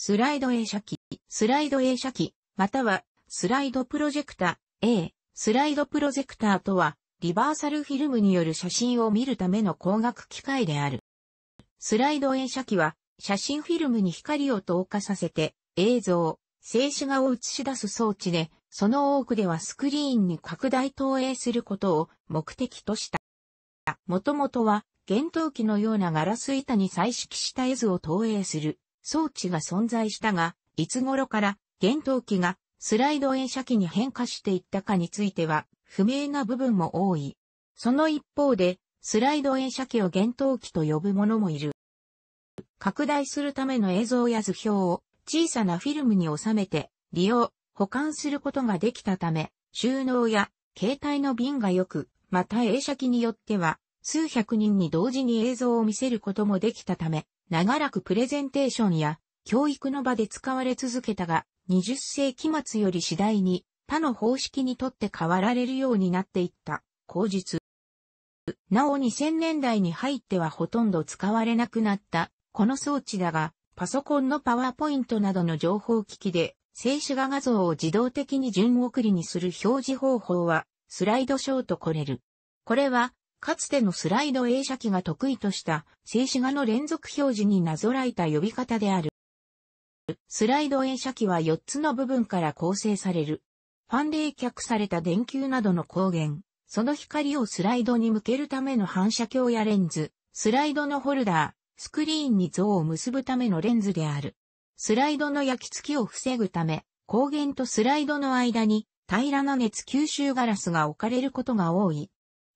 スライド映写機、スライド映写機、またはスライドプロジェクタ A、スライドプロジェクターとは、リバーサルフィルムによる写真を見るための光学機械である。スライド映写機は、写真フィルムに光を透過させて、映像、静止画を映し出す装置で、その多くではスクリーンに拡大投影することを目的とした。もともとは、幻灯機のようなガラス板に彩色した絵図を投影する装置が存在したが、いつ頃から厳冬機がスライド映写機に変化していったかについては不明な部分も多い。その一方で、スライド映写機を厳冬機と呼ぶ者もいる。拡大するための映像や図表を小さなフィルムに収めて利用、保管することができたため、収納や携帯の瓶がよく、また映写機によっては数百人に同時に映像を見せることもできたため、長らくプレゼンテーションや教育の場で使われ続けたが、20世紀末より次第に他の方式にとって変わられるようになっていった、口述。なお2000年代に入ってはほとんど使われなくなった、この装置だが、パソコンのパワーポイントなどの情報機器で、静止画画像を自動的に順送りにする表示方法は、スライドショーとこれる。これは、かつてのスライド映写機が得意とした静止画の連続表示になぞらえた呼び方である。スライド映写機は4つの部分から構成される。ファン冷却された電球などの光源、その光をスライドに向けるための反射鏡やレンズ、スライドのホルダー、スクリーンに像を結ぶためのレンズである。スライドの焼き付きを防ぐため、光源とスライドの間に平らな熱吸収ガラスが置かれることが多い。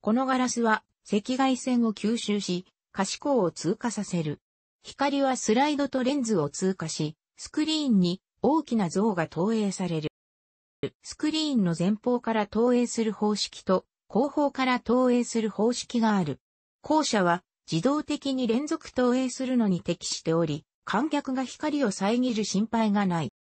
このガラスは赤外線を吸収し、可視光を通過させる。光はスライドとレンズを通過し、スクリーンに大きな像が投影される。スクリーンの前方から投影する方式と後方から投影する方式がある。後者は自動的に連続投影するのに適しており、観客が光を遮る心配がない。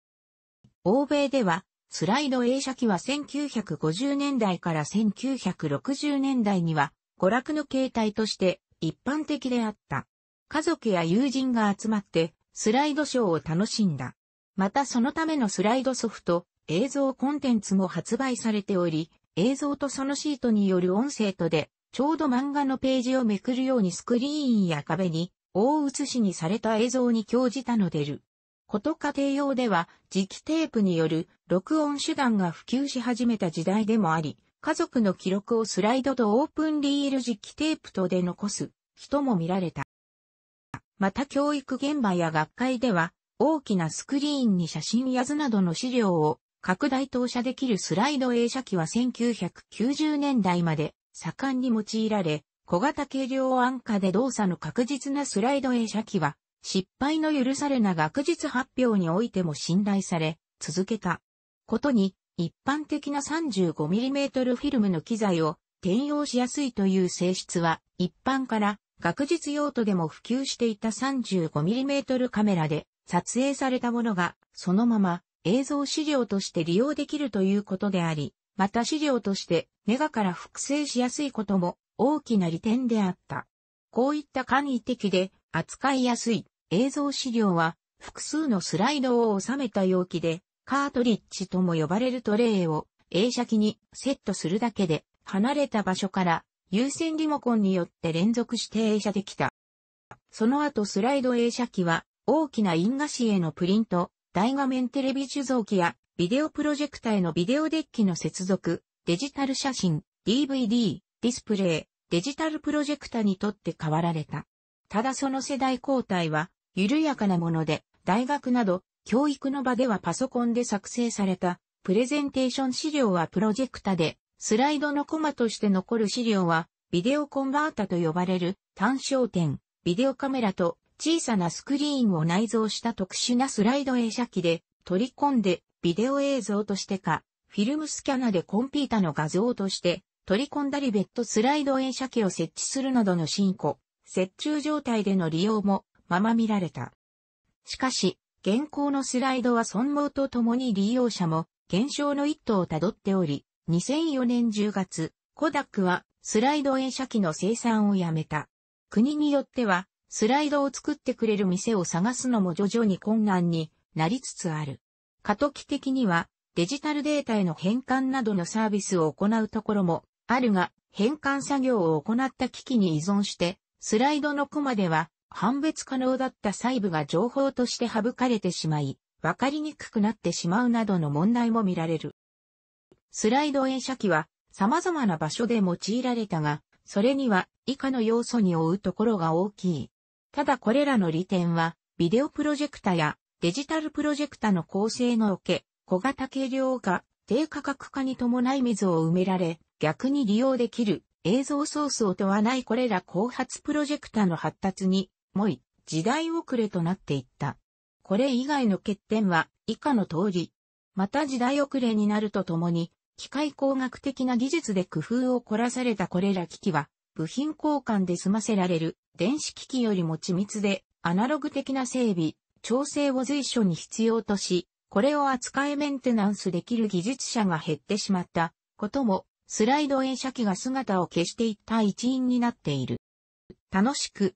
欧米ではスライド映写機は1950年代から1960年代には娯楽の形態として一般的であった。家族や友人が集まってスライドショーを楽しんだ。またそのためのスライドソフト、映像コンテンツも発売されており、映像とそのシートによる音声とで、ちょうど漫画のページをめくるようにスクリーンや壁に、大写しにされた映像に興じたのでる。こと家庭用では磁気テープによる録音手段が普及し始めた時代でもあり、家族の記録をスライドとオープンリール磁気テープとで残す人も見られた。また教育現場や学会では大きなスクリーンに写真や図などの資料を拡大投射できるスライド映写機は1990年代まで盛んに用いられ、小型軽量安価で動作の確実なスライド映写機は失敗の許されな学術発表においても信頼され、続けた。ことに、一般的な 35mm フィルムの機材を転用しやすいという性質は、一般から学術用途でも普及していた 35mm カメラで撮影されたものが、そのまま映像資料として利用できるということであり、また資料としてメガから複製しやすいことも大きな利点であった。こういった簡易的で扱いやすい映像資料は複数のスライドを収めた容器で、カートリッジとも呼ばれるトレイを映写機にセットするだけで、離れた場所から優先リモコンによって連続して映写できた。その後スライド映写機は大きな因果紙へのプリント、大画面テレビ受像機やビデオプロジェクターへのビデオデッキの接続、デジタル写真、DVD、ディスプレイ、デジタルプロジェクターにとって変わられた。ただその世代交代は緩やかなもので、大学など、教育の場ではパソコンで作成された、プレゼンテーション資料はプロジェクタで、スライドのコマとして残る資料は、ビデオコンバータと呼ばれる単焦点、ビデオカメラと小さなスクリーンを内蔵した特殊なスライド映写機で取り込んでビデオ映像としてか、フィルムスキャナでコンピータの画像として取り込んだりッドスライド映写機を設置するなどの進行、設置状態での利用もまま見られた。しかし、現行のスライドは損耗とともに利用者も減少の一途をたどっており、2004年10月、コダックはスライド映写機の生産をやめた。国によっては、スライドを作ってくれる店を探すのも徐々に困難になりつつある。過渡期的には、デジタルデータへの変換などのサービスを行うところもあるが、変換作業を行った機器に依存して、スライドのコマでは判別可能だった細部が情報として省かれてしまい、わかりにくくなってしまうなどの問題も見られる。スライド映写機は様々な場所で用いられたが、それには以下の要素に追うところが大きい。ただこれらの利点は、ビデオプロジェクタやデジタルプロジェクタの構成のおけ、小型軽量化、低価格化に伴い水を埋められ、逆に利用できる映像ソースを問わないこれら後発プロジェクタの発達にもい、時代遅れとなっていった。これ以外の欠点は以下の通り。また時代遅れになるとともに、機械工学的な技術で工夫を凝らされたこれら機器は、部品交換で済ませられる電子機器よりも緻密で、アナログ的な整備、調整を随所に必要とし、これを扱いメンテナンスできる技術者が減ってしまったことも、スライド映写機が姿を消していった一因になっている。楽しく、